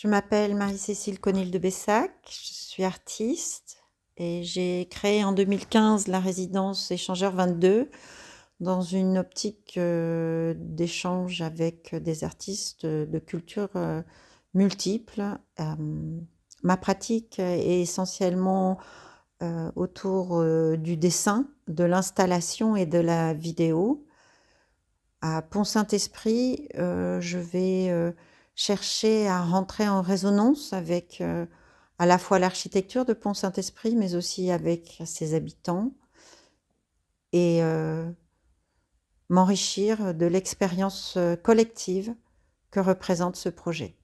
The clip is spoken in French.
Je m'appelle Marie-Cécile Conil de Bessac, je suis artiste et j'ai créé en 2015 la résidence Échangeur 22 dans une optique euh, d'échange avec des artistes de cultures euh, multiples. Euh, ma pratique est essentiellement autour du dessin, de l'installation et de la vidéo. À Pont-Saint-Esprit, je vais chercher à rentrer en résonance avec euh, à la fois l'architecture de Pont-Saint-Esprit, mais aussi avec ses habitants, et euh, m'enrichir de l'expérience euh, collective que représente ce projet.